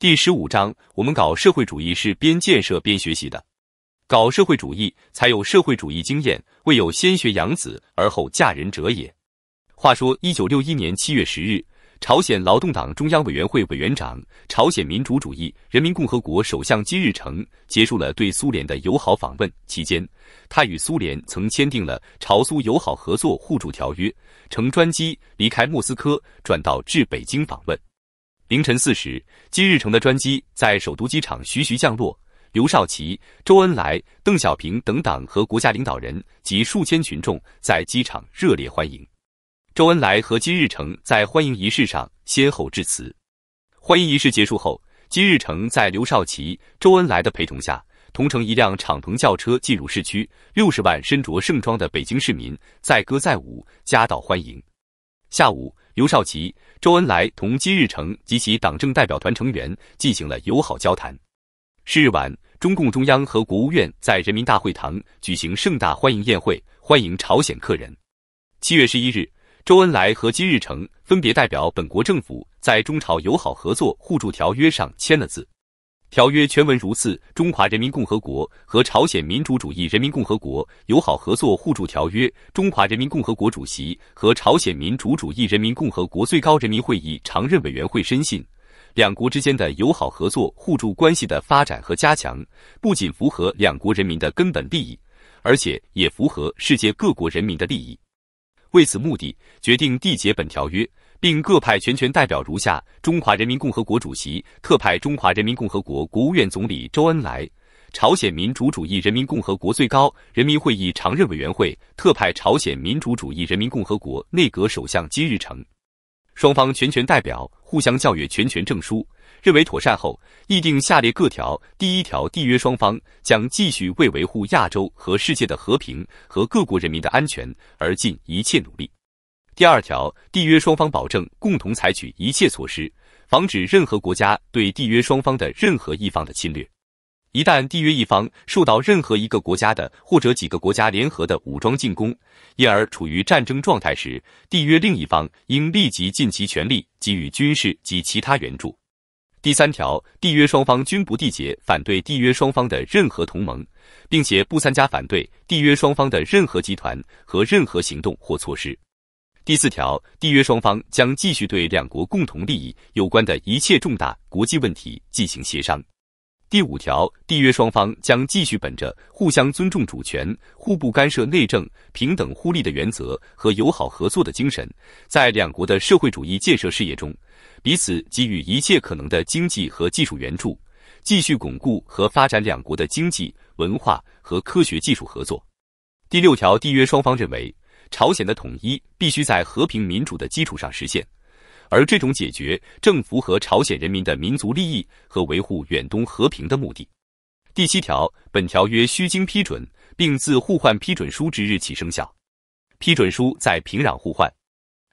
第十五章，我们搞社会主义是边建设边学习的，搞社会主义才有社会主义经验，未有先学养子而后嫁人者也。话说，一九六一年七月十日，朝鲜劳动党中央委员会委员长、朝鲜民主主义人民共和国首相金日成结束了对苏联的友好访问，期间他与苏联曾签订了朝苏友好合作互助条约，乘专机离开莫斯科，转到至北京访问。凌晨四时，金日成的专机在首都机场徐徐降落。刘少奇、周恩来、邓小平等党和国家领导人及数千群众在机场热烈欢迎。周恩来和金日成在欢迎仪式上先后致辞。欢迎仪式结束后，金日成在刘少奇、周恩来的陪同下，同乘一辆敞篷轿车进入市区。六十万身着盛装的北京市民载歌载舞，夹道欢迎。下午。刘少奇、周恩来同金日成及其党政代表团成员进行了友好交谈。是日晚，中共中央和国务院在人民大会堂举行盛大欢迎宴会，欢迎朝鲜客人。七月十一日，周恩来和金日成分别代表本国政府，在中朝友好合作互助条约上签了字。条约全文如次：中华人民共和国和朝鲜民主主义人民共和国友好合作互助条约。中华人民共和国主席和朝鲜民主主义人民共和国最高人民会议常任委员会深信，两国之间的友好合作互助关系的发展和加强，不仅符合两国人民的根本利益，而且也符合世界各国人民的利益。为此目的，决定缔结本条约。并各派全权代表如下：中华人民共和国主席特派中华人民共和国国务院总理周恩来，朝鲜民主主义人民共和国最高人民会议常任委员会特派朝鲜民主主义人民共和国内阁首相金日成。双方全权代表互相校阅全权证书，认为妥善后，议定下列各条：第一条，缔约双方将继续为维护亚洲和世界的和平和各国人民的安全而尽一切努力。第二条，缔约双方保证共同采取一切措施，防止任何国家对缔约双方的任何一方的侵略。一旦缔约一方受到任何一个国家的或者几个国家联合的武装进攻，因而处于战争状态时，缔约另一方应立即尽其全力给予军事及其他援助。第三条，缔约双方均不缔结反对缔约双方的任何同盟，并且不参加反对缔约双方的任何集团和任何行动或措施。第四条，缔约双方将继续对两国共同利益有关的一切重大国际问题进行协商。第五条，缔约双方将继续本着互相尊重主权、互不干涉内政、平等互利的原则和友好合作的精神，在两国的社会主义建设事业中，彼此给予一切可能的经济和技术援助，继续巩固和发展两国的经济、文化和科学技术合作。第六条，缔约双方认为。朝鲜的统一必须在和平民主的基础上实现，而这种解决正符合朝鲜人民的民族利益和维护远东和平的目的。第七条，本条约需经批准，并自互换批准书之日起生效。批准书在平壤互换。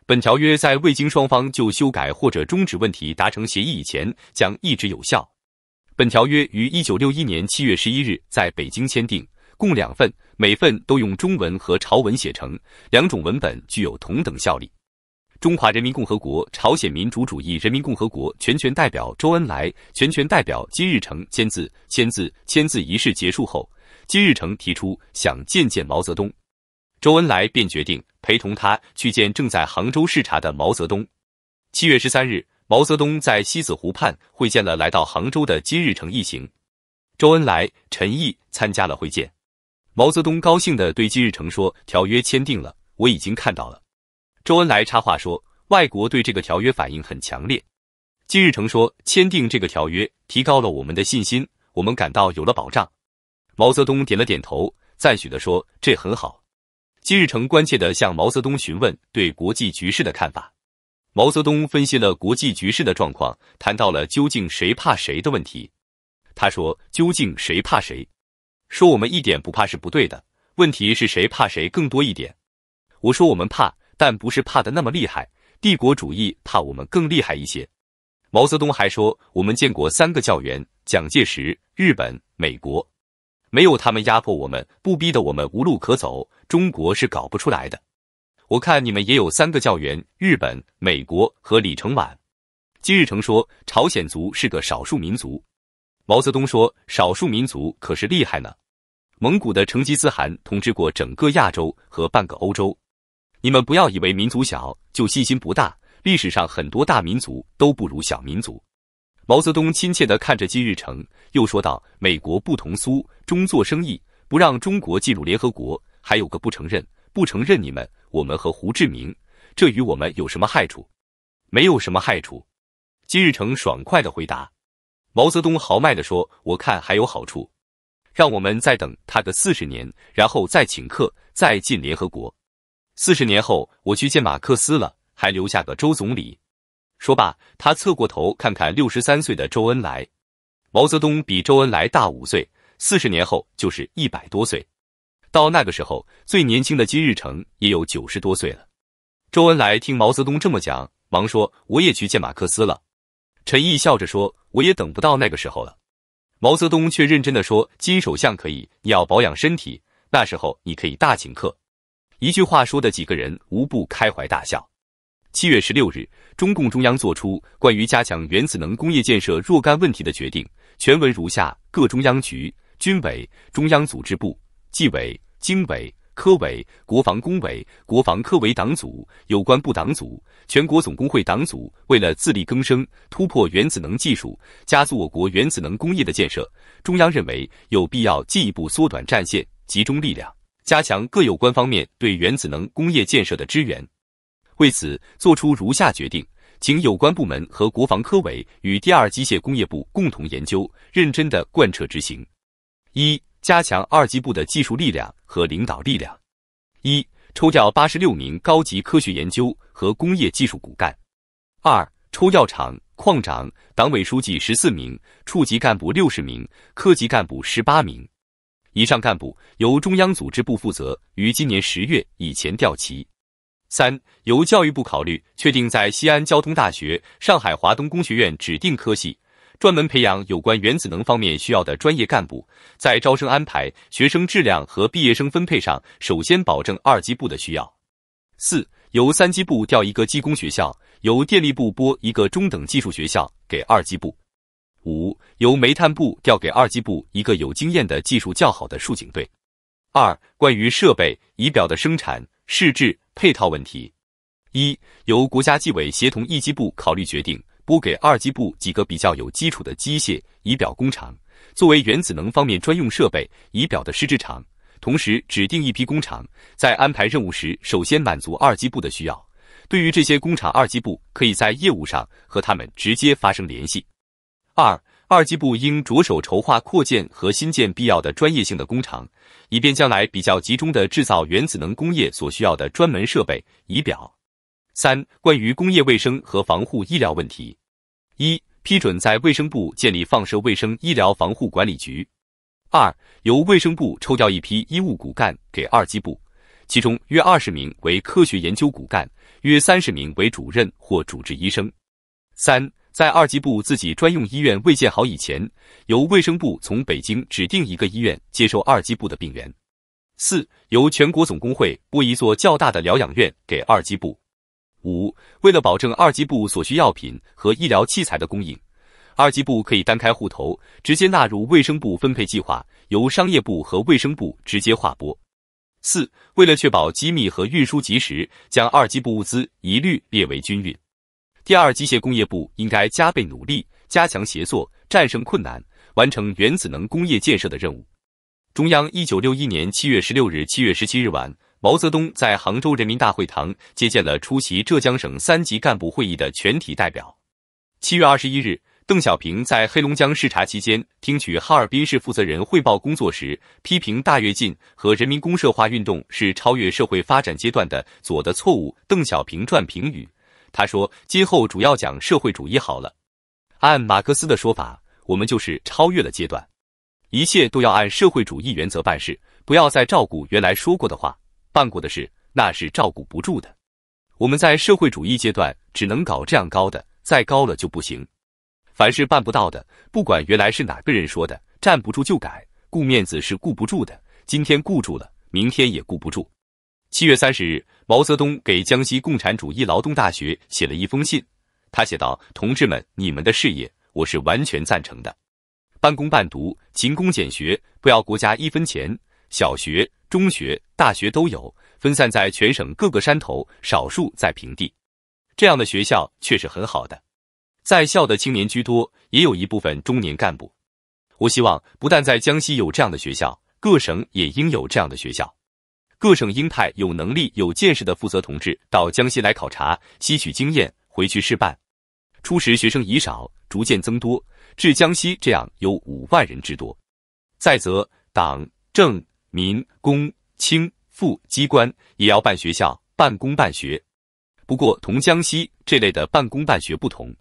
本条约在未经双方就修改或者终止问题达成协议以前，将一直有效。本条约于一九六一年七月十一日在北京签订。共两份，每份都用中文和朝文写成，两种文本具有同等效力。中华人民共和国、朝鲜民主主义人民共和国全权代表周恩来、全权代表金日成签字签字签字仪式结束后，金日成提出想见见毛泽东，周恩来便决定陪同他去见正在杭州视察的毛泽东。七月十三日，毛泽东在西子湖畔会见了来到杭州的金日成一行，周恩来、陈毅参加了会见。毛泽东高兴的对金日成说：“条约签订了，我已经看到了。”周恩来插话说：“外国对这个条约反应很强烈。”金日成说：“签订这个条约，提高了我们的信心，我们感到有了保障。”毛泽东点了点头，赞许的说：“这很好。”金日成关切的向毛泽东询问对国际局势的看法。毛泽东分析了国际局势的状况，谈到了究竟谁怕谁的问题。他说：“究竟谁怕谁？”说我们一点不怕是不对的，问题是谁怕谁更多一点。我说我们怕，但不是怕的那么厉害。帝国主义怕我们更厉害一些。毛泽东还说，我们见过三个教员：蒋介石、日本、美国。没有他们压迫我们，不逼得我们无路可走，中国是搞不出来的。我看你们也有三个教员：日本、美国和李承晚。金日成说，朝鲜族是个少数民族。毛泽东说：“少数民族可是厉害呢，蒙古的成吉思汗统治过整个亚洲和半个欧洲。你们不要以为民族小就信心不大，历史上很多大民族都不如小民族。”毛泽东亲切地看着金日成，又说道：“美国不同苏中做生意，不让中国进入联合国，还有个不承认，不承认你们。我们和胡志明，这与我们有什么害处？没有什么害处。”金日成爽快地回答。毛泽东豪迈地说：“我看还有好处，让我们再等他个四十年，然后再请客，再进联合国。四十年后，我去见马克思了，还留下个周总理。”说罢，他侧过头看看六十三岁的周恩来。毛泽东比周恩来大五岁，四十年后就是一百多岁。到那个时候，最年轻的金日成也有九十多岁了。周恩来听毛泽东这么讲，忙说：“我也去见马克思了。”陈毅笑着说。我也等不到那个时候了，毛泽东却认真的说：“金首相可以，你要保养身体，那时候你可以大请客。”一句话说的几个人无不开怀大笑。七月十六日，中共中央作出关于加强原子能工业建设若干问题的决定，全文如下：各中央局、军委、中央组织部、纪委、经委。科委、国防工委、国防科委党组、有关部党组、全国总工会党组，为了自力更生、突破原子能技术、加速我国原子能工业的建设，中央认为有必要进一步缩短战线、集中力量、加强各有关方面对原子能工业建设的支援。为此，作出如下决定，请有关部门和国防科委与第二机械工业部共同研究，认真的贯彻执行。一加强二级部的技术力量和领导力量：一、抽调八十六名高级科学研究和工业技术骨干；二、抽调厂矿长、党委书记十四名，处级干部六十名，科级干部十八名。以上干部由中央组织部负责，于今年十月以前调齐。三、由教育部考虑确定，在西安交通大学、上海华东工学院指定科系。专门培养有关原子能方面需要的专业干部，在招生安排、学生质量和毕业生分配上，首先保证二级部的需要。四、由三机部调一个技工学校，由电力部拨一个中等技术学校给二级部。五、由煤炭部调给二级部一个有经验的技术较好的竖井队。二、关于设备仪表的生产、试制、配套问题，一、由国家计委协同一机部考虑决定。拨给二机部几个比较有基础的机械仪表工厂，作为原子能方面专用设备仪表的试制厂。同时指定一批工厂，在安排任务时首先满足二机部的需要。对于这些工厂，二机部可以在业务上和他们直接发生联系。二，二机部应着手筹划扩建和新建必要的专业性的工厂，以便将来比较集中的制造原子能工业所需要的专门设备仪表。三、关于工业卫生和防护医疗问题：一、批准在卫生部建立放射卫生医疗防护管理局；二、由卫生部抽调一批医务骨干给二级部，其中约二十名为科学研究骨干，约三十名为主任或主治医生；三、在二级部自己专用医院未建好以前，由卫生部从北京指定一个医院接收二级部的病人。四、由全国总工会拨一座较大的疗养院给二级部。五、为了保证二级部所需药品和医疗器材的供应，二级部可以单开户头，直接纳入卫生部分配计划，由商业部和卫生部直接划拨。四、为了确保机密和运输及时，将二级部物资一律列为军运。第二机械工业部应该加倍努力，加强协作，战胜困难，完成原子能工业建设的任务。中央一九六一年七月十六日、七月十七日晚。毛泽东在杭州人民大会堂接见了出席浙江省三级干部会议的全体代表。七月二十一日，邓小平在黑龙江视察期间，听取哈尔滨市负责人汇报工作时，批评大跃进和人民公社化运动是超越社会发展阶段的左的错误。邓小平传评语：他说，今后主要讲社会主义好了。按马克思的说法，我们就是超越了阶段，一切都要按社会主义原则办事，不要再照顾原来说过的话。办过的事，那是照顾不住的。我们在社会主义阶段，只能搞这样高的，再高了就不行。凡是办不到的，不管原来是哪个人说的，站不住就改。顾面子是顾不住的，今天顾住了，明天也顾不住。七月三十日，毛泽东给江西共产主义劳动大学写了一封信，他写道：“同志们，你们的事业，我是完全赞成的。办工办读，勤工俭学，不要国家一分钱。”小学、中学、大学都有，分散在全省各个山头，少数在平地。这样的学校却是很好的，在校的青年居多，也有一部分中年干部。我希望不但在江西有这样的学校，各省也应有这样的学校。各省应派有能力、有见识的负责同志到江西来考察，吸取经验，回去试办。初时学生已少，逐渐增多，至江西这样有五万人之多。再则，党政。民、工、青、妇机关也要办学校，办公办学。不过，同江西这类的办公办学不同，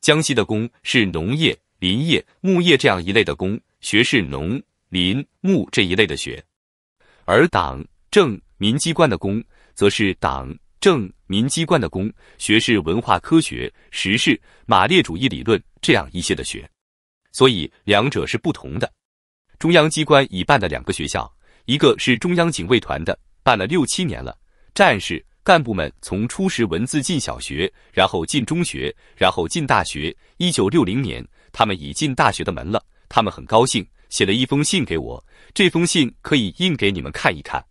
江西的工是农业、林业、牧业这样一类的工，学是农、林、牧这一类的学；而党政民机关的工，则是党政民机关的工，学是文化、科学、时事、马列主义理论这样一些的学。所以，两者是不同的。中央机关已办的两个学校。一个是中央警卫团的，办了六七年了，战士干部们从初识文字进小学，然后进中学，然后进大学。一九六零年，他们已进大学的门了，他们很高兴，写了一封信给我，这封信可以印给你们看一看。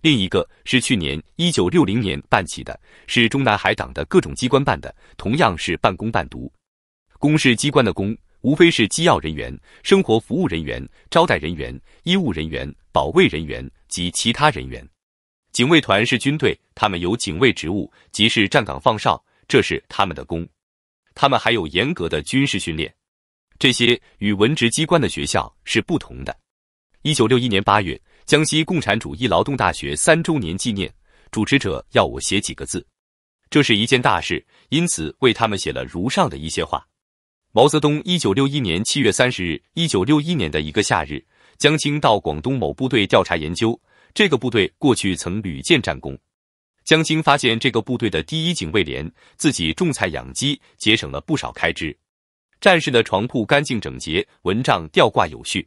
另一个是去年一九六零年办起的，是中南海党的各种机关办的，同样是半工半读，公是机关的公，无非是机要人员、生活服务人员、招待人员、医务人员。保卫人员及其他人员，警卫团是军队，他们有警卫职务，即是站岗放哨，这是他们的功。他们还有严格的军事训练，这些与文职机关的学校是不同的。一九六一年八月，江西共产主义劳动大学三周年纪念，主持者要我写几个字，这是一件大事，因此为他们写了如上的一些话。毛泽东，一九六一年七月三十日，一九六一年的一个夏日。江青到广东某部队调查研究，这个部队过去曾屡建战功。江青发现这个部队的第一警卫连自己种菜养鸡，节省了不少开支。战士的床铺干净整洁，蚊帐吊挂有序。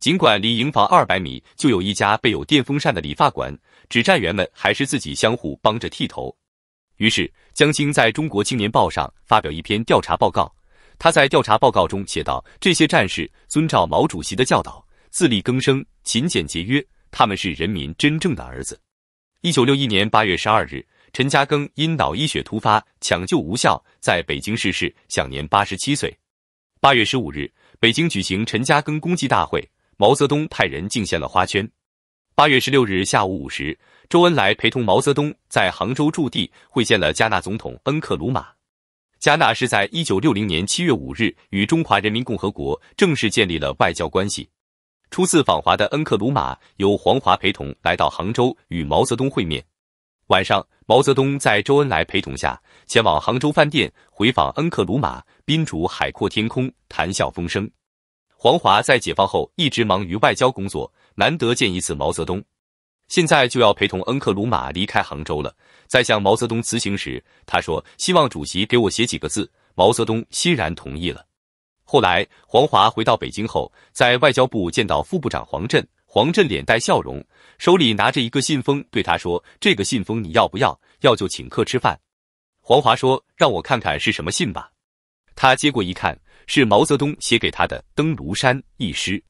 尽管离营房二百米就有一家备有电风扇的理发馆，指战员们还是自己相互帮着剃头。于是，江青在中国青年报上发表一篇调查报告。他在调查报告中写道：“这些战士遵照毛主席的教导。”自力更生，勤俭节约，他们是人民真正的儿子。一九六一年八月十二日，陈嘉庚因脑溢血突发，抢救无效，在北京逝世，享年八十七岁。八月十五日，北京举行陈嘉庚公祭大会，毛泽东派人敬献了花圈。八月十六日下午五时，周恩来陪同毛泽东在杭州驻地会见了加纳总统恩克鲁玛。加纳是在一九六零年七月五日与中华人民共和国正式建立了外交关系。初次访华的恩克鲁玛由黄华陪同来到杭州与毛泽东会面。晚上，毛泽东在周恩来陪同下前往杭州饭店回访恩克鲁玛，宾主海阔天空，谈笑风生。黄华在解放后一直忙于外交工作，难得见一次毛泽东。现在就要陪同恩克鲁玛离开杭州了，在向毛泽东辞行时，他说希望主席给我写几个字，毛泽东欣然同意了。后来，黄华回到北京后，在外交部见到副部长黄镇。黄镇脸带笑容，手里拿着一个信封，对他说：“这个信封你要不要？要就请客吃饭。”黄华说：“让我看看是什么信吧。”他接过一看，是毛泽东写给他的《登庐山》一诗。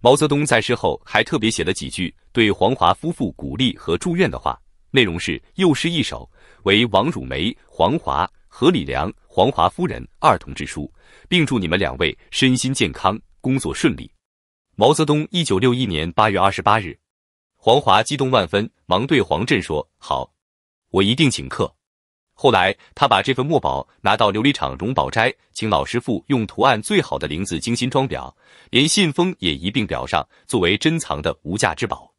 毛泽东在诗后还特别写了几句对黄华夫妇鼓励和祝愿的话，内容是：“又诗一首，为王汝梅、黄华。”何礼良、黄华夫人二同志书，并祝你们两位身心健康，工作顺利。毛泽东，一九六一年八月二十八日。黄华激动万分，忙对黄镇说：“好，我一定请客。”后来，他把这份墨宝拿到琉璃厂荣宝斋，请老师傅用图案最好的灵子精心装裱，连信封也一并裱上，作为珍藏的无价之宝。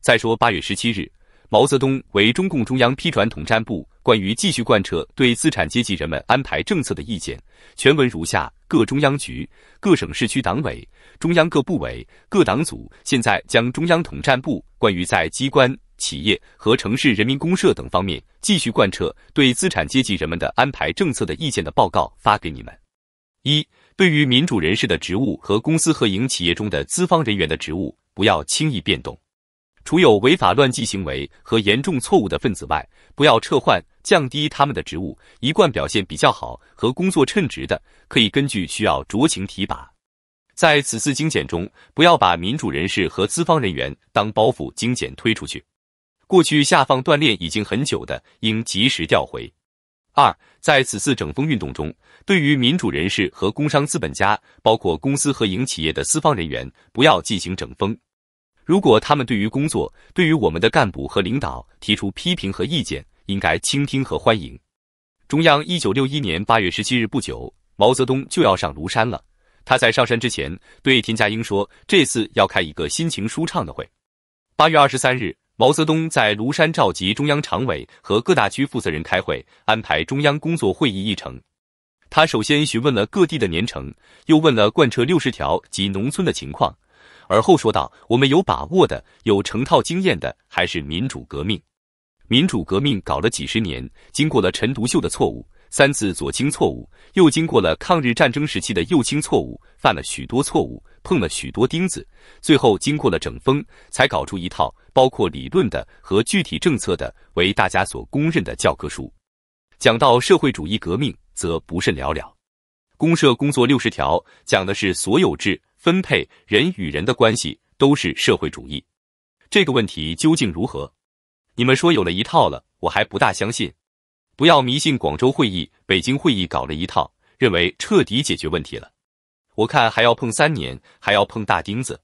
再说八月十七日。毛泽东为中共中央批转统战部关于继续贯彻对资产阶级人们安排政策的意见，全文如下：各中央局、各省市区党委、中央各部委、各党组，现在将中央统战部关于在机关、企业和城市人民公社等方面继续贯彻对资产阶级人们的安排政策的意见的报告发给你们。一、对于民主人士的职务和公司、合营企业中的资方人员的职务，不要轻易变动。除有违法乱纪行为和严重错误的分子外，不要撤换、降低他们的职务；一贯表现比较好和工作称职的，可以根据需要酌情提拔。在此次精简中，不要把民主人士和资方人员当包袱精简推出去。过去下放锻炼已经很久的，应及时调回。二，在此次整风运动中，对于民主人士和工商资本家，包括公司和营企业的资方人员，不要进行整风。如果他们对于工作、对于我们的干部和领导提出批评和意见，应该倾听和欢迎。中央一九六一年八月十七日不久，毛泽东就要上庐山了。他在上山之前，对田家英说：“这次要开一个心情舒畅的会。”八月二十三日，毛泽东在庐山召集中央常委和各大区负责人开会，安排中央工作会议议程。他首先询问了各地的年成，又问了贯彻六十条及农村的情况。而后说道：“我们有把握的、有成套经验的，还是民主革命。民主革命搞了几十年，经过了陈独秀的错误、三次左倾错误，又经过了抗日战争时期的右倾错误，犯了许多错误，碰了许多钉子，最后经过了整风，才搞出一套包括理论的和具体政策的为大家所公认的教科书。讲到社会主义革命，则不甚了了。”公社工作六十条》讲的是所有制。分配人与人的关系都是社会主义，这个问题究竟如何？你们说有了一套了，我还不大相信。不要迷信广州会议、北京会议搞了一套，认为彻底解决问题了。我看还要碰三年，还要碰大钉子。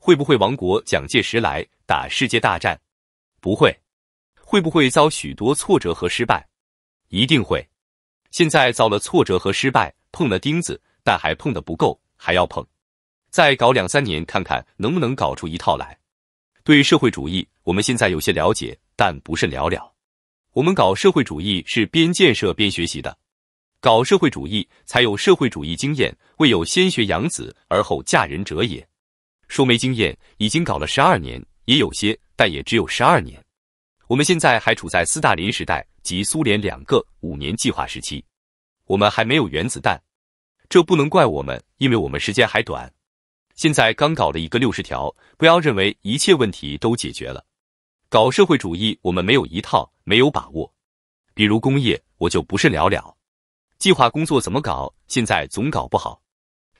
会不会亡国？蒋介石来打世界大战？不会。会不会遭许多挫折和失败？一定会。现在遭了挫折和失败，碰了钉子，但还碰的不够，还要碰。再搞两三年，看看能不能搞出一套来。对社会主义，我们现在有些了解，但不甚了了。我们搞社会主义是边建设边学习的，搞社会主义才有社会主义经验，未有先学养子而后嫁人者也。说没经验，已经搞了十二年，也有些，但也只有十二年。我们现在还处在斯大林时代及苏联两个五年计划时期，我们还没有原子弹，这不能怪我们，因为我们时间还短。现在刚搞了一个六十条，不要认为一切问题都解决了。搞社会主义，我们没有一套，没有把握。比如工业，我就不是了了。计划工作怎么搞？现在总搞不好。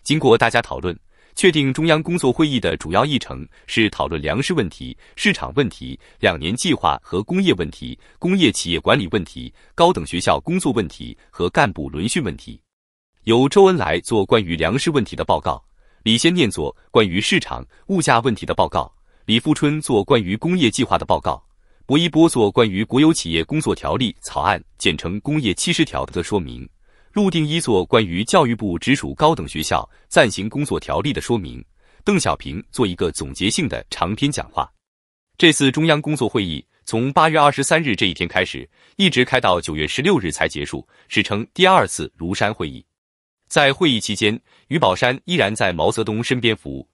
经过大家讨论，确定中央工作会议的主要议程是讨论粮食问题、市场问题、两年计划和工业问题、工业企业管理问题、高等学校工作问题和干部轮训问题。由周恩来做关于粮食问题的报告。李先念作关于市场物价问题的报告，李富春作关于工业计划的报告，薄一波作关于国有企业工作条例草案（简称《工业七十条》）的说明，陆定一作关于教育部直属高等学校暂行工作条例的说明，邓小平做一个总结性的长篇讲话。这次中央工作会议从八月二十三日这一天开始，一直开到九月十六日才结束，史称第二次庐山会议。在会议期间，于宝山依然在毛泽东身边服务。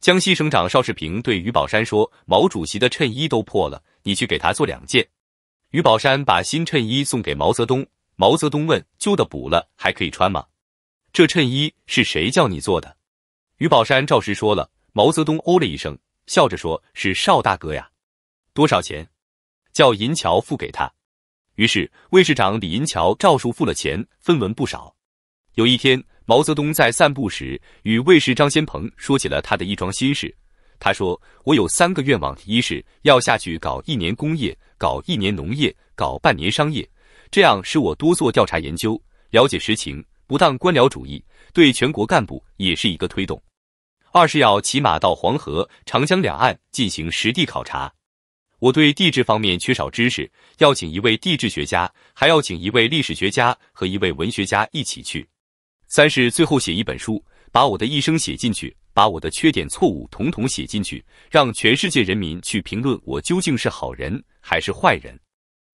江西省长邵世平对于宝山说：“毛主席的衬衣都破了，你去给他做两件。”于宝山把新衬衣送给毛泽东。毛泽东问：“旧的补了还可以穿吗？”“这衬衣是谁叫你做的？”于宝山照实说了。毛泽东哦了一声，笑着说：“是邵大哥呀。”“多少钱？”“叫银桥付给他。”于是卫士长李银桥照数付了钱，分文不少。有一天，毛泽东在散步时与卫士张先鹏说起了他的一桩心事。他说：“我有三个愿望：一是要下去搞一年工业，搞一年农业，搞半年商业，这样使我多做调查研究，了解实情，不当官僚主义，对全国干部也是一个推动；二是要骑马到黄河、长江两岸进行实地考察。我对地质方面缺少知识，要请一位地质学家，还要请一位历史学家和一位文学家一起去。”三是最后写一本书，把我的一生写进去，把我的缺点错误统统写进去，让全世界人民去评论我究竟是好人还是坏人。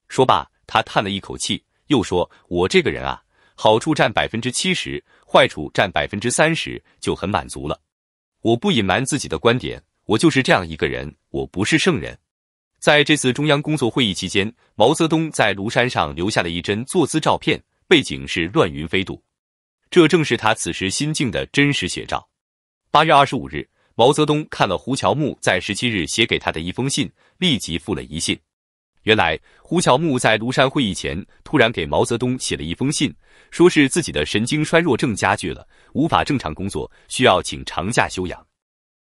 说罢，他叹了一口气，又说：“我这个人啊，好处占百分之七十，坏处占百分之三十，就很满足了。我不隐瞒自己的观点，我就是这样一个人，我不是圣人。”在这次中央工作会议期间，毛泽东在庐山上留下了一帧坐姿照片，背景是乱云飞渡。这正是他此时心境的真实写照。八月二十五日，毛泽东看了胡乔木在十七日写给他的一封信，立即复了一信。原来，胡乔木在庐山会议前突然给毛泽东写了一封信，说是自己的神经衰弱症加剧了，无法正常工作，需要请长假休养。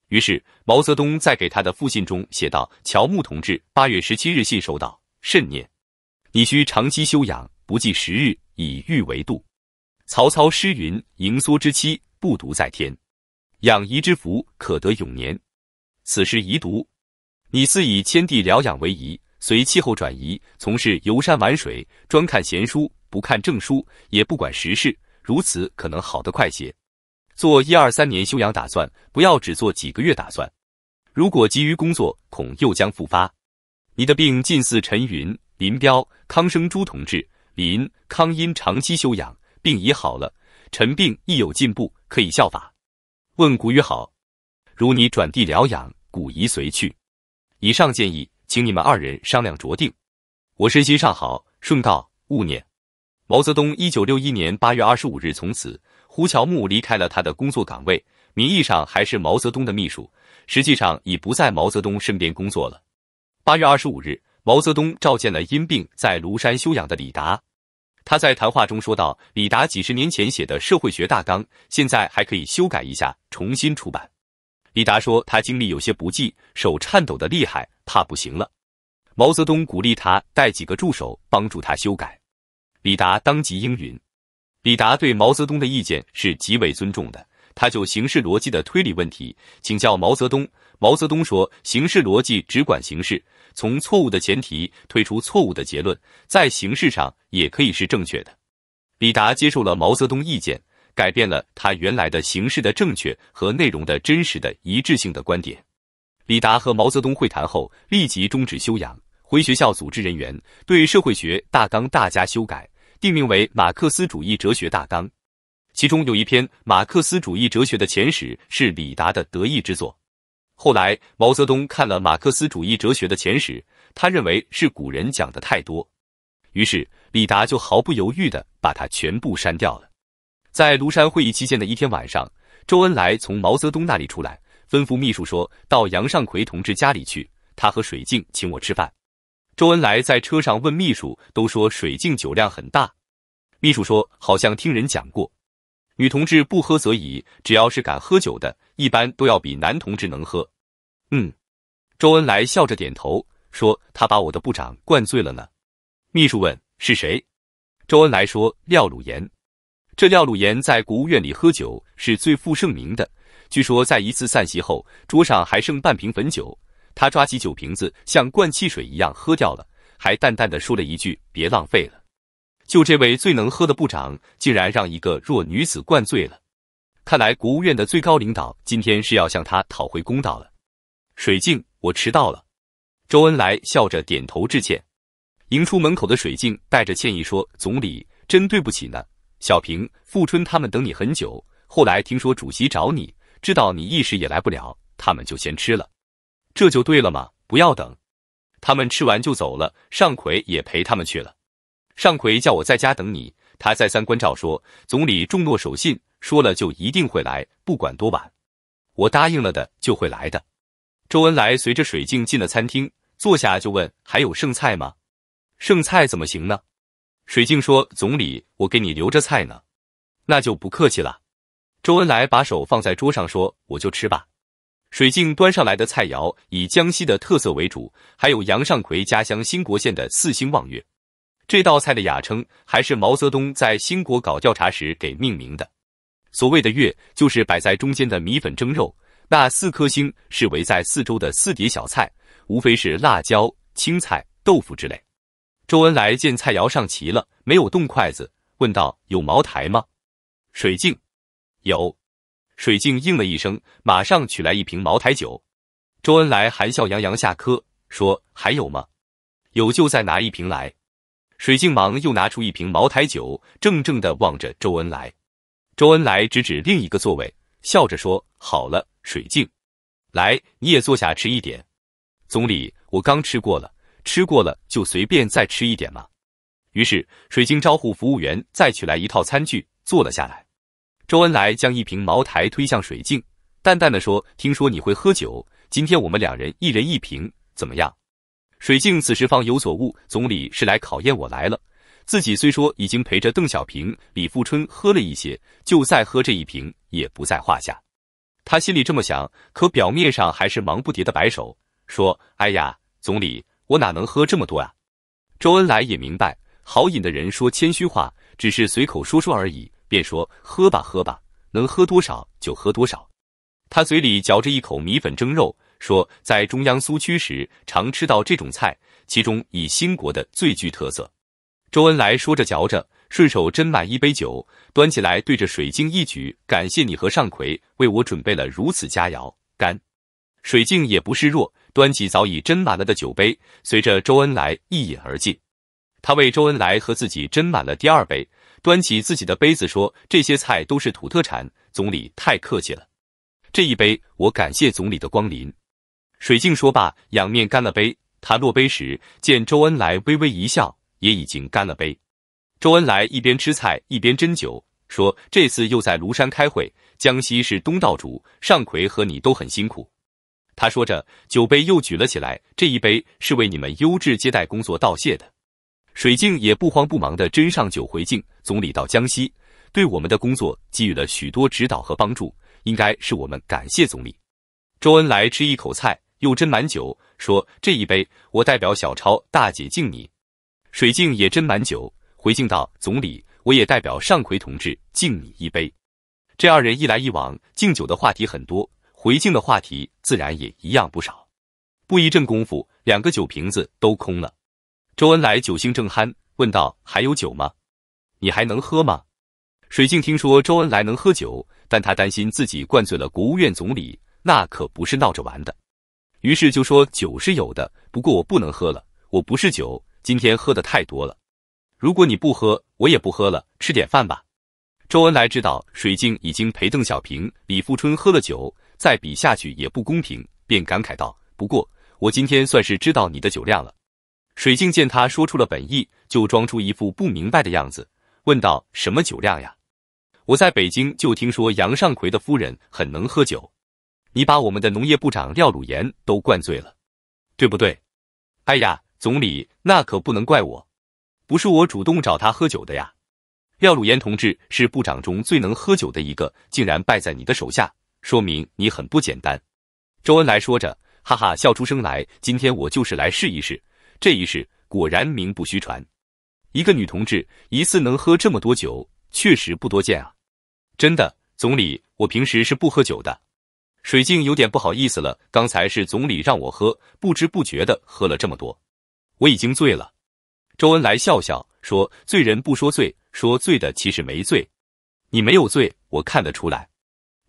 于是，毛泽东在给他的复信中写道：“乔木同志，八月十七日信收到，慎念。你需长期休养，不计时日，以欲为度。”曹操诗云：“盈缩之期，不独在天；养怡之福，可得永年。”此时宜读。你似以天地疗养为宜，随气候转移，从事游山玩水，专看闲书，不看正书，也不管时事，如此可能好得快些。做一二三年修养打算，不要只做几个月打算。如果急于工作，恐又将复发。你的病近似陈云、林彪、康生、珠同志、林康因长期修养。病已好了，臣病亦有进步，可以效法。问古语好，如你转地疗养，古遗随去。以上建议，请你们二人商量酌定。我身心尚好，顺道勿念。毛泽东一九六一年八月二十五日从此，胡乔木离开了他的工作岗位，名义上还是毛泽东的秘书，实际上已不在毛泽东身边工作了。八月二十五日，毛泽东召见了因病在庐山休养的李达。他在谈话中说道：“李达几十年前写的社会学大纲，现在还可以修改一下，重新出版。”李达说：“他精力有些不济，手颤抖的厉害，怕不行了。”毛泽东鼓励他带几个助手帮助他修改。李达当即应允。李达对毛泽东的意见是极为尊重的，他就形式逻辑的推理问题请教毛泽东。毛泽东说：“形式逻辑只管形式，从错误的前提推出错误的结论，在形式上也可以是正确的。”李达接受了毛泽东意见，改变了他原来的“形式的正确和内容的真实的一致性的”观点。李达和毛泽东会谈后，立即终止休养，回学校组织人员对《社会学大纲》大加修改，定名为《马克思主义哲学大纲》。其中有一篇《马克思主义哲学的前史》是李达的得意之作。后来，毛泽东看了马克思主义哲学的前史，他认为是古人讲的太多，于是李达就毫不犹豫的把它全部删掉了。在庐山会议期间的一天晚上，周恩来从毛泽东那里出来，吩咐秘书说到杨尚奎同志家里去，他和水镜请我吃饭。周恩来在车上问秘书，都说水镜酒量很大，秘书说好像听人讲过。女同志不喝则已，只要是敢喝酒的，一般都要比男同志能喝。嗯，周恩来笑着点头说：“他把我的部长灌醉了呢。”秘书问：“是谁？”周恩来说：“廖鲁炎。”这廖鲁炎在国务院里喝酒是最负盛名的。据说在一次散席后，桌上还剩半瓶汾酒，他抓起酒瓶子像灌汽水一样喝掉了，还淡淡的说了一句：“别浪费了。”就这位最能喝的部长，竟然让一个弱女子灌醉了。看来国务院的最高领导今天是要向他讨回公道了。水镜，我迟到了。周恩来笑着点头致歉。迎出门口的水镜带着歉意说：“总理，真对不起呢。小平、富春他们等你很久。后来听说主席找你，知道你一时也来不了，他们就先吃了。这就对了嘛，不要等。他们吃完就走了，尚奎也陪他们去了。”尚奎叫我在家等你，他再三关照说，总理重诺守信，说了就一定会来，不管多晚，我答应了的就会来的。周恩来随着水镜进了餐厅，坐下就问：“还有剩菜吗？”“剩菜怎么行呢？”水镜说：“总理，我给你留着菜呢。”“那就不客气了。”周恩来把手放在桌上说：“我就吃吧。”水镜端上来的菜肴以江西的特色为主，还有杨尚奎家乡兴国县的四星望月。这道菜的雅称还是毛泽东在新国搞调查时给命名的。所谓的“月”就是摆在中间的米粉蒸肉，那四颗星是围在四周的四碟小菜，无非是辣椒、青菜、豆腐之类。周恩来见菜肴上齐了，没有动筷子，问道：“有茅台吗？”水镜，有。水镜应了一声，马上取来一瓶茅台酒。周恩来含笑扬扬下磕，说：“还有吗？有就再拿一瓶来。”水镜忙又拿出一瓶茅台酒，怔怔地望着周恩来。周恩来指指另一个座位，笑着说：“好了，水镜，来，你也坐下吃一点。”“总理，我刚吃过了，吃过了就随便再吃一点嘛。”于是，水晶招呼服务员再取来一套餐具，坐了下来。周恩来将一瓶茅台推向水镜，淡淡的说：“听说你会喝酒，今天我们两人一人一瓶，怎么样？”水镜此时方有所悟，总理是来考验我来了。自己虽说已经陪着邓小平、李富春喝了一些，就再喝这一瓶也不在话下。他心里这么想，可表面上还是忙不迭的摆手说：“哎呀，总理，我哪能喝这么多啊？”周恩来也明白，好饮的人说谦虚话，只是随口说说而已，便说：“喝吧，喝吧，能喝多少就喝多少。”他嘴里嚼着一口米粉蒸肉。说在中央苏区时常吃到这种菜，其中以兴国的最具特色。周恩来说着嚼着，顺手斟满一杯酒，端起来对着水镜一举，感谢你和尚奎为我准备了如此佳肴，干！水镜也不示弱，端起早已斟满了的酒杯，随着周恩来一饮而尽。他为周恩来和自己斟满了第二杯，端起自己的杯子说：“这些菜都是土特产，总理太客气了，这一杯我感谢总理的光临。”水镜说罢，仰面干了杯。他落杯时，见周恩来微微一笑，也已经干了杯。周恩来一边吃菜一边斟酒，说：“这次又在庐山开会，江西是东道主，上奎和你都很辛苦。”他说着，酒杯又举了起来。这一杯是为你们优质接待工作道谢的。水镜也不慌不忙地斟上酒回敬。总理到江西，对我们的工作给予了许多指导和帮助，应该是我们感谢总理。周恩来吃一口菜。又斟满酒，说：“这一杯，我代表小超大姐敬你。”水镜也斟满酒，回敬道：“总理，我也代表尚奎同志敬你一杯。”这二人一来一往，敬酒的话题很多，回敬的话题自然也一样不少。不一阵功夫，两个酒瓶子都空了。周恩来酒兴正酣，问道：“还有酒吗？你还能喝吗？”水镜听说周恩来能喝酒，但他担心自己灌醉了国务院总理，那可不是闹着玩的。于是就说酒是有的，不过我不能喝了，我不是酒，今天喝的太多了。如果你不喝，我也不喝了，吃点饭吧。周恩来知道水镜已经陪邓小平、李富春喝了酒，再比下去也不公平，便感慨道：“不过我今天算是知道你的酒量了。”水镜见他说出了本意，就装出一副不明白的样子，问道：“什么酒量呀？”我在北京就听说杨尚奎的夫人很能喝酒。你把我们的农业部长廖鲁炎都灌醉了，对不对？哎呀，总理，那可不能怪我，不是我主动找他喝酒的呀。廖鲁炎同志是部长中最能喝酒的一个，竟然败在你的手下，说明你很不简单。周恩来说着，哈哈笑出声来。今天我就是来试一试，这一试果然名不虚传。一个女同志一次能喝这么多酒，确实不多见啊。真的，总理，我平时是不喝酒的。水静有点不好意思了，刚才是总理让我喝，不知不觉的喝了这么多，我已经醉了。周恩来笑笑说：“醉人不说醉，说醉的其实没醉，你没有醉，我看得出来。”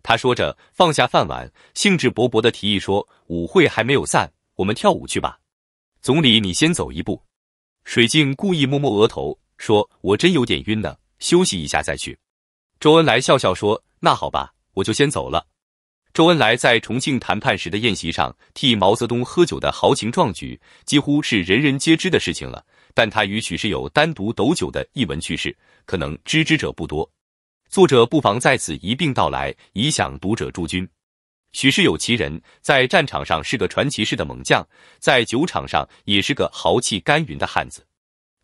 他说着放下饭碗，兴致勃勃的提议说：“舞会还没有散，我们跳舞去吧。”总理，你先走一步。水静故意摸摸额头，说：“我真有点晕呢，休息一下再去。”周恩来笑笑说：“那好吧，我就先走了。”周恩来在重庆谈判时的宴席上替毛泽东喝酒的豪情壮举，几乎是人人皆知的事情了。但他与许世友单独斗酒的一闻趣事，可能知之者不多。作者不妨在此一并道来，以飨读者诸君。许世友其人，在战场上是个传奇式的猛将，在酒场上也是个豪气干云的汉子。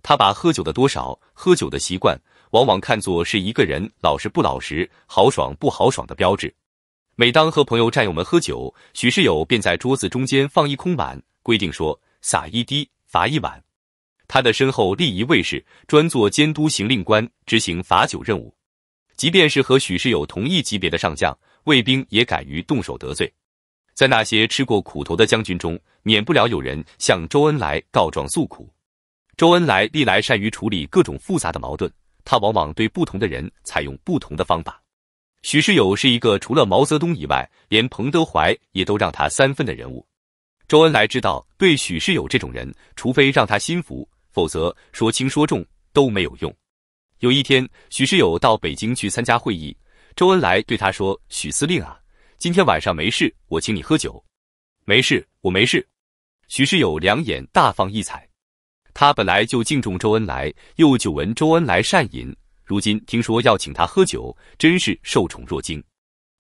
他把喝酒的多少、喝酒的习惯，往往看作是一个人老实不老实、豪爽不豪爽的标志。每当和朋友战友们喝酒，许世友便在桌子中间放一空碗，规定说撒一滴罚一碗。他的身后立一卫士，专做监督行令官，执行罚酒任务。即便是和许世友同一级别的上将，卫兵也敢于动手得罪。在那些吃过苦头的将军中，免不了有人向周恩来告状诉苦。周恩来历来善于处理各种复杂的矛盾，他往往对不同的人采用不同的方法。许世友是一个除了毛泽东以外，连彭德怀也都让他三分的人物。周恩来知道，对许世友这种人，除非让他心服，否则说轻说重都没有用。有一天，许世友到北京去参加会议，周恩来对他说：“许司令啊，今天晚上没事，我请你喝酒。”“没事，我没事。”许世友两眼大放异彩，他本来就敬重周恩来，又久闻周恩来善饮。如今听说要请他喝酒，真是受宠若惊。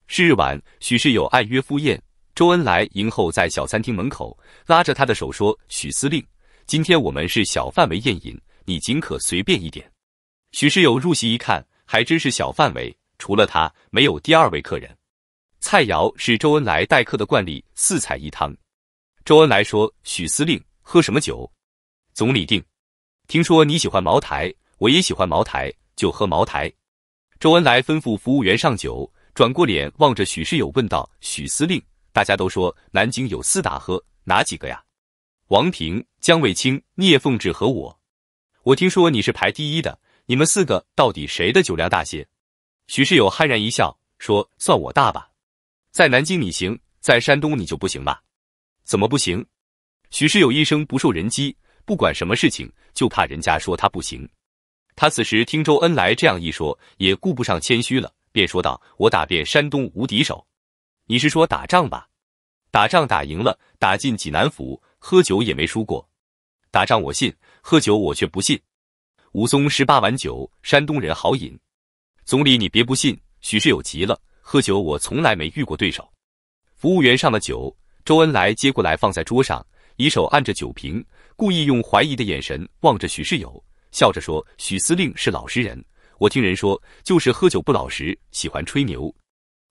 是日晚，许世友按约赴宴，周恩来迎候在小餐厅门口拉着他的手说：“许司令，今天我们是小范围宴饮，你尽可随便一点。”许世友入席一看，还真是小范围，除了他，没有第二位客人。菜肴是周恩来待客的惯例，四菜一汤。周恩来说：“许司令，喝什么酒？总理定。听说你喜欢茅台，我也喜欢茅台。”就喝茅台，周恩来吩咐服务员上酒，转过脸望着许世友问道：“许司令，大家都说南京有四大喝，哪几个呀？”王平、江卫清、聂凤智和我。我听说你是排第一的，你们四个到底谁的酒量大些？”许世友憨然一笑，说：“算我大吧。在南京你行，在山东你就不行吧？怎么不行？”许世友一生不受人机，不管什么事情，就怕人家说他不行。他此时听周恩来这样一说，也顾不上谦虚了，便说道：“我打遍山东无敌手，你是说打仗吧？打仗打赢了，打进济南府，喝酒也没输过。打仗我信，喝酒我却不信。武松十八碗酒，山东人好饮。总理，你别不信。”许世友急了：“喝酒我从来没遇过对手。”服务员上了酒，周恩来接过来放在桌上，一手按着酒瓶，故意用怀疑的眼神望着许世友。笑着说：“许司令是老实人，我听人说就是喝酒不老实，喜欢吹牛。”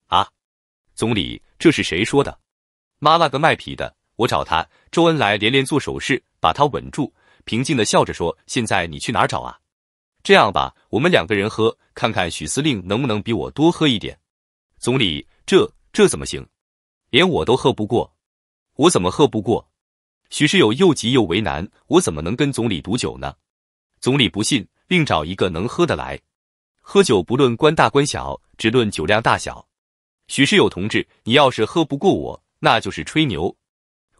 啊，总理，这是谁说的？妈了个卖皮的！我找他。周恩来连连做手势，把他稳住，平静的笑着说：“现在你去哪儿找啊？这样吧，我们两个人喝，看看许司令能不能比我多喝一点。”总理，这这怎么行？连我都喝不过，我怎么喝不过？许世友又急又为难，我怎么能跟总理赌酒呢？总理不信，另找一个能喝的来。喝酒不论官大官小，只论酒量大小。许世友同志，你要是喝不过我，那就是吹牛；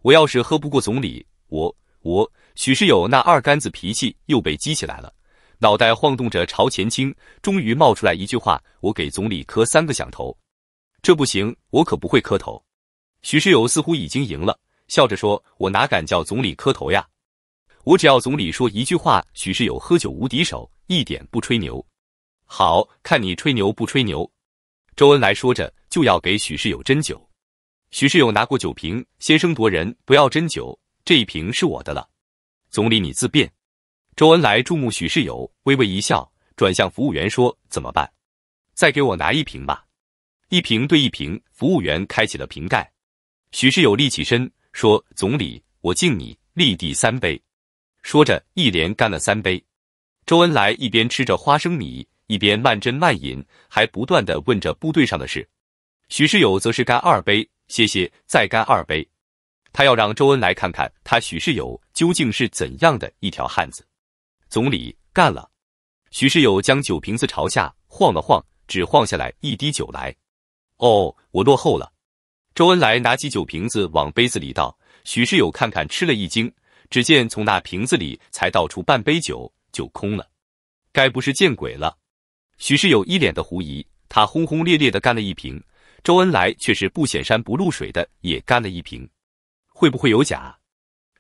我要是喝不过总理，我我许世友那二杆子脾气又被激起来了，脑袋晃动着朝前倾，终于冒出来一句话：我给总理磕三个响头。这不行，我可不会磕头。许世友似乎已经赢了，笑着说：我哪敢叫总理磕头呀？我只要总理说一句话，许世友喝酒无敌手，一点不吹牛。好看你吹牛不吹牛？周恩来说着就要给许世友斟酒，许世友拿过酒瓶，先声夺人，不要斟酒，这一瓶是我的了。总理你自便。周恩来注目许世友，微微一笑，转向服务员说：“怎么办？再给我拿一瓶吧。”一瓶对一瓶，服务员开启了瓶盖。许世友立起身说：“总理，我敬你，立地三杯。”说着，一连干了三杯。周恩来一边吃着花生米，一边慢斟慢饮，还不断的问着部队上的事。许世友则是干二杯，歇歇，再干二杯。他要让周恩来看看他许世友究竟是怎样的一条汉子。总理干了，许世友将酒瓶子朝下晃了晃，只晃下来一滴酒来。哦，我落后了。周恩来拿起酒瓶子往杯子里倒，许世友看看，吃了一惊。只见从那瓶子里才倒出半杯酒就空了，该不是见鬼了？许世友一脸的狐疑，他轰轰烈烈的干了一瓶，周恩来却是不显山不露水的也干了一瓶，会不会有假？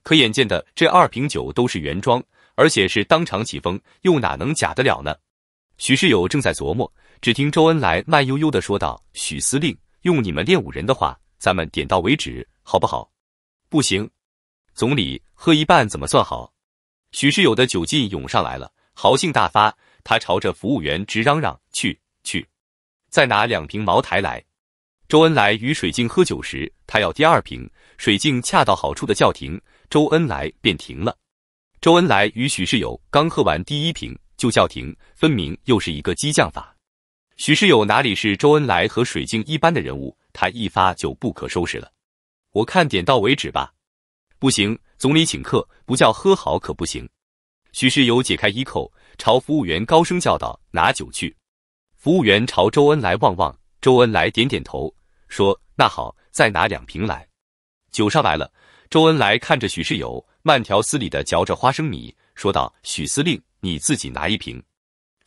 可眼见的这二瓶酒都是原装，而且是当场起封，又哪能假得了呢？许世友正在琢磨，只听周恩来慢悠悠的说道：“许司令，用你们练武人的话，咱们点到为止，好不好？不行。”总理喝一半怎么算好？许世友的酒劲涌上来了，豪兴大发，他朝着服务员直嚷嚷：“去去，再拿两瓶茅台来！”周恩来与水镜喝酒时，他要第二瓶，水镜恰到好处的叫停，周恩来便停了。周恩来与许世友刚喝完第一瓶就叫停，分明又是一个激将法。许世友哪里是周恩来和水镜一般的人物，他一发就不可收拾了。我看点到为止吧。不行，总理请客，不叫喝好可不行。许世友解开衣扣，朝服务员高声叫道：“拿酒去！”服务员朝周恩来望望，周恩来点点头，说：“那好，再拿两瓶来。”酒上来了，周恩来看着许世友，慢条斯理地嚼着花生米，说道：“许司令，你自己拿一瓶。”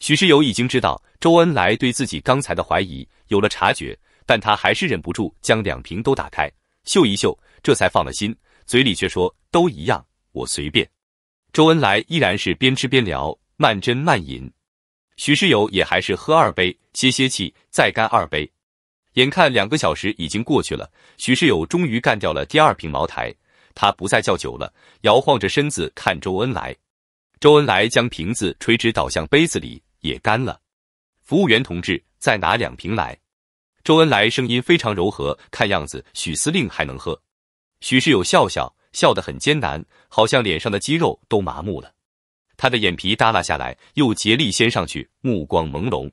许世友已经知道周恩来对自己刚才的怀疑有了察觉，但他还是忍不住将两瓶都打开，嗅一嗅，这才放了心。嘴里却说都一样，我随便。周恩来依然是边吃边聊，慢斟慢饮。许世友也还是喝二杯，歇歇气，再干二杯。眼看两个小时已经过去了，许世友终于干掉了第二瓶茅台。他不再叫酒了，摇晃着身子看周恩来。周恩来将瓶子垂直倒向杯子里，也干了。服务员同志，再拿两瓶来。周恩来声音非常柔和，看样子许司令还能喝。许世友笑笑，笑得很艰难，好像脸上的肌肉都麻木了。他的眼皮耷拉下来，又竭力掀上去，目光朦胧。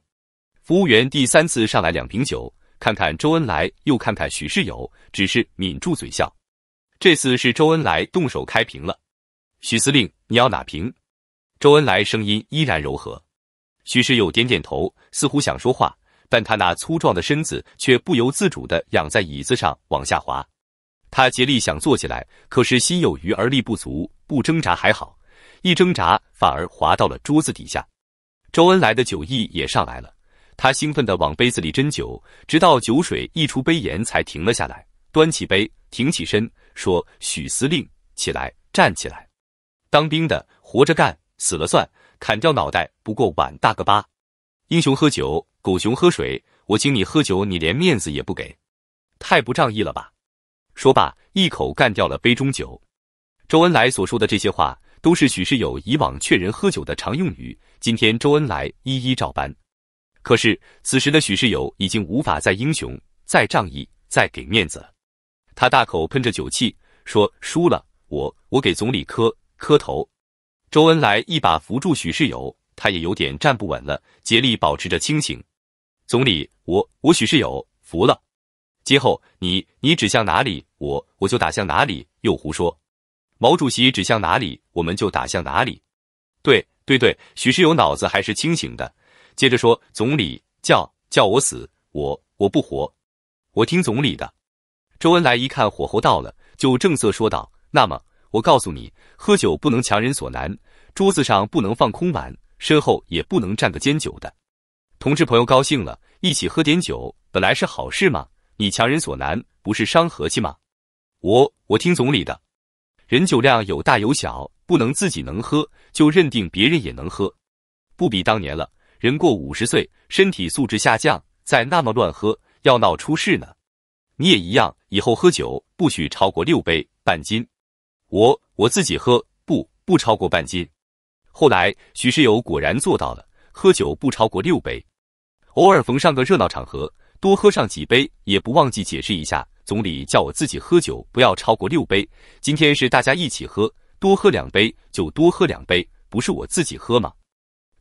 服务员第三次上来两瓶酒，看看周恩来，又看看许世友，只是抿住嘴笑。这次是周恩来动手开瓶了。许司令，你要哪瓶？周恩来声音依然柔和。许世友点点头，似乎想说话，但他那粗壮的身子却不由自主地仰在椅子上往下滑。他竭力想坐起来，可是心有余而力不足，不挣扎还好，一挣扎反而滑到了桌子底下。周恩来的酒意也上来了，他兴奋地往杯子里斟酒，直到酒水溢出杯沿才停了下来。端起杯，挺起身，说：“许司令，起来，站起来！当兵的活着干，死了算，砍掉脑袋不过碗大个疤。英雄喝酒，狗熊喝水。我请你喝酒，你连面子也不给，太不仗义了吧！”说罢，一口干掉了杯中酒。周恩来所说的这些话，都是许世友以往劝人喝酒的常用语。今天周恩来一一照搬。可是此时的许世友已经无法再英雄、再仗义、再给面子了。他大口喷着酒气，说：“输了，我我给总理磕磕头。”周恩来一把扶住许世友，他也有点站不稳了，竭力保持着清醒。总理，我我许世友服了。今后你你指向哪里，我我就打向哪里，又胡说。毛主席指向哪里，我们就打向哪里。对对对，许世友脑子还是清醒的。接着说，总理叫叫我死，我我不活，我听总理的。周恩来一看火候到了，就正色说道：“那么我告诉你，喝酒不能强人所难，桌子上不能放空碗，身后也不能站个煎酒的。同志朋友高兴了，一起喝点酒，本来是好事嘛。”你强人所难，不是伤和气吗？我我听总理的，人酒量有大有小，不能自己能喝就认定别人也能喝，不比当年了。人过五十岁，身体素质下降，再那么乱喝，要闹出事呢。你也一样，以后喝酒不许超过六杯半斤。我我自己喝，不不超过半斤。后来许世友果然做到了，喝酒不超过六杯，偶尔逢上个热闹场合。多喝上几杯，也不忘记解释一下。总理叫我自己喝酒，不要超过六杯。今天是大家一起喝，多喝两杯就多喝两杯，不是我自己喝吗？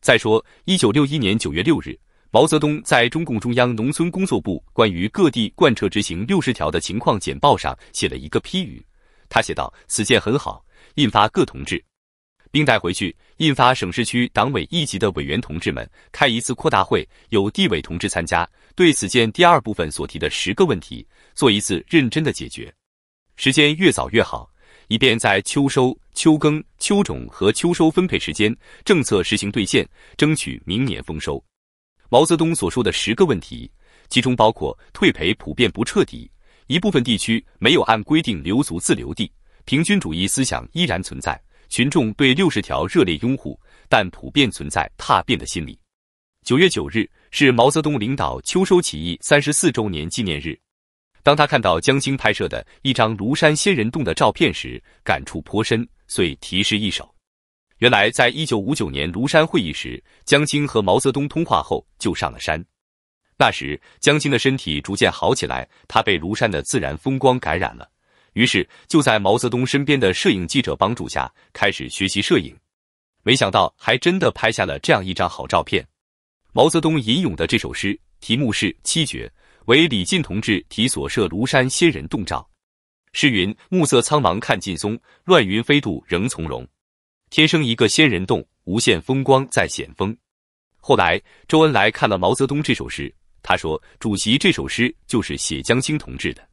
再说，一九六一年九月六日，毛泽东在中共中央农村工作部关于各地贯彻执行六十条的情况简报上写了一个批语，他写道：“此件很好，印发各同志。”并带回去，印发省市区党委一级的委员同志们开一次扩大会，有地委同志参加，对此件第二部分所提的十个问题做一次认真的解决，时间越早越好，以便在秋收、秋耕、秋种和秋收分配时间，政策实行兑现，争取明年丰收。毛泽东所说的十个问题，其中包括退赔普遍不彻底，一部分地区没有按规定留足自留地，平均主义思想依然存在。群众对六十条热烈拥护，但普遍存在踏变的心理。九月九日是毛泽东领导秋收起义三十四周年纪念日。当他看到江青拍摄的一张庐山仙人洞的照片时，感触颇深，遂题诗一首。原来，在一九五九年庐山会议时，江青和毛泽东通话后就上了山。那时，江青的身体逐渐好起来，他被庐山的自然风光感染了。于是就在毛泽东身边的摄影记者帮助下，开始学习摄影，没想到还真的拍下了这样一张好照片。毛泽东吟咏的这首诗题目是《七绝》，为李进同志题所摄庐山仙人洞照。诗云：“暮色苍茫看劲松，乱云飞渡仍从容。天生一个仙人洞，无限风光在险峰。”后来周恩来看了毛泽东这首诗，他说：“主席这首诗就是写江青同志的。”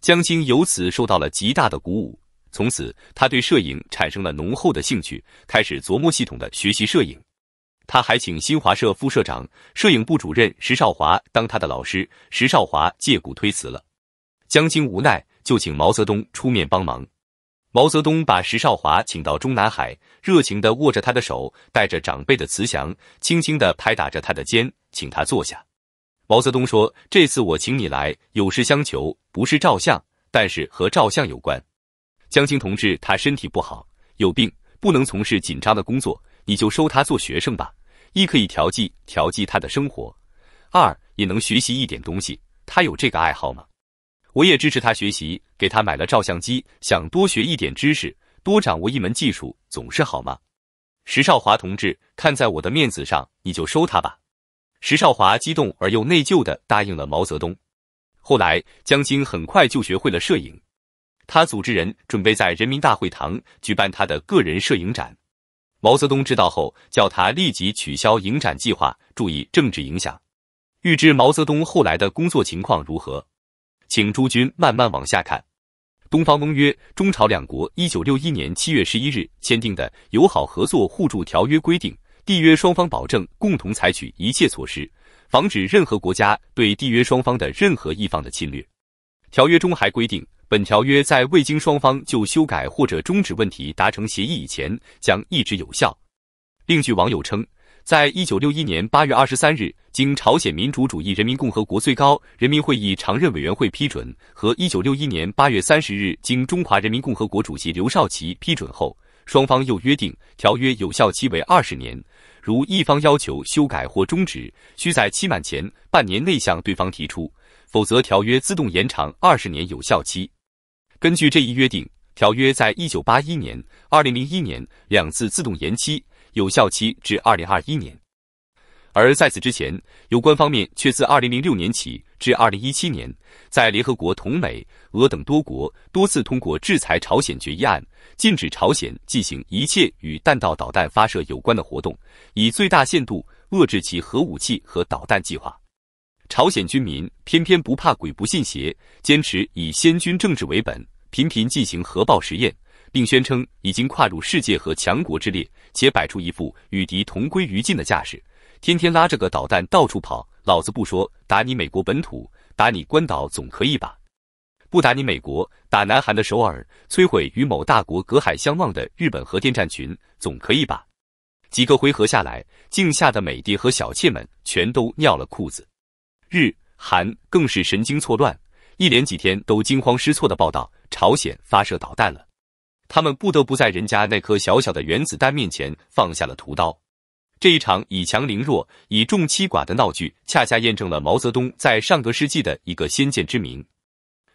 江青由此受到了极大的鼓舞，从此他对摄影产生了浓厚的兴趣，开始琢磨系统的学习摄影。他还请新华社副社长、摄影部主任石少华当他的老师，石少华借故推辞了。江青无奈，就请毛泽东出面帮忙。毛泽东把石少华请到中南海，热情地握着他的手，带着长辈的慈祥，轻轻地拍打着他的肩，请他坐下。毛泽东说：“这次我请你来，有事相求，不是照相，但是和照相有关。江青同志他身体不好，有病，不能从事紧张的工作，你就收他做学生吧。一可以调剂调剂他的生活，二也能学习一点东西。他有这个爱好吗？我也支持他学习，给他买了照相机，想多学一点知识，多掌握一门技术，总是好吗？石少华同志，看在我的面子上，你就收他吧。”石少华激动而又内疚的答应了毛泽东。后来，江青很快就学会了摄影，他组织人准备在人民大会堂举办他的个人摄影展。毛泽东知道后，叫他立即取消影展计划，注意政治影响。欲知毛泽东后来的工作情况如何，请诸君慢慢往下看。东方翁约中朝两国一九六一年七月十一日签订的友好合作互助条约规定。缔约双方保证共同采取一切措施，防止任何国家对缔约双方的任何一方的侵略。条约中还规定，本条约在未经双方就修改或者终止问题达成协议以前，将一直有效。另据网友称，在一九六一年八月二十三日，经朝鲜民主主义人民共和国最高人民会议常任委员会批准，和一九六一年八月三十日经中华人民共和国主席刘少奇批准后。双方又约定，条约有效期为二十年。如一方要求修改或终止，需在期满前半年内向对方提出，否则条约自动延长二十年有效期。根据这一约定，条约在1981年、2001年两次自动延期，有效期至2021年。而在此之前，有关方面却自2006年起。至二零一七年，在联合国同美、俄等多国多次通过制裁朝鲜决议案，禁止朝鲜进行一切与弹道导弹发射有关的活动，以最大限度遏制其核武器和导弹计划。朝鲜军民偏偏不怕鬼不信邪，坚持以先军政治为本，频频进行核爆实验，并宣称已经跨入世界和强国之列，且摆出一副与敌同归于尽的架势，天天拉着个导弹到处跑。老子不说打你美国本土，打你关岛总可以吧？不打你美国，打南韩的首尔，摧毁与某大国隔海相望的日本核电站群，总可以吧？几个回合下来，竟吓的美帝和小妾们全都尿了裤子，日韩更是神经错乱，一连几天都惊慌失措的报道朝鲜发射导弹了，他们不得不在人家那颗小小的原子弹面前放下了屠刀。这一场以强凌弱、以众欺寡的闹剧，恰恰验证了毛泽东在上个世纪的一个先见之明，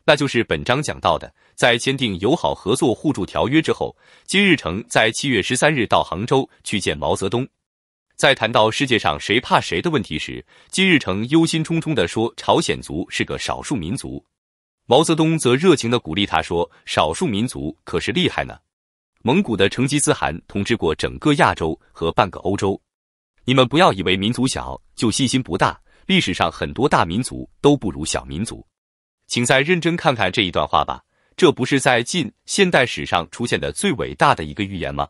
那就是本章讲到的，在签订友好合作互助条约之后，金日成在七月十三日到杭州去见毛泽东，在谈到世界上谁怕谁的问题时，金日成忧心忡忡的说：“朝鲜族是个少数民族。”毛泽东则热情的鼓励他说：“少数民族可是厉害呢，蒙古的成吉思汗统治过整个亚洲和半个欧洲。”你们不要以为民族小就信心不大，历史上很多大民族都不如小民族，请再认真看看这一段话吧，这不是在近现代史上出现的最伟大的一个预言吗？